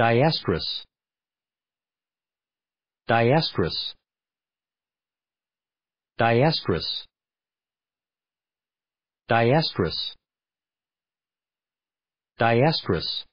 diastrus diastrus diastrus diastrus diastrus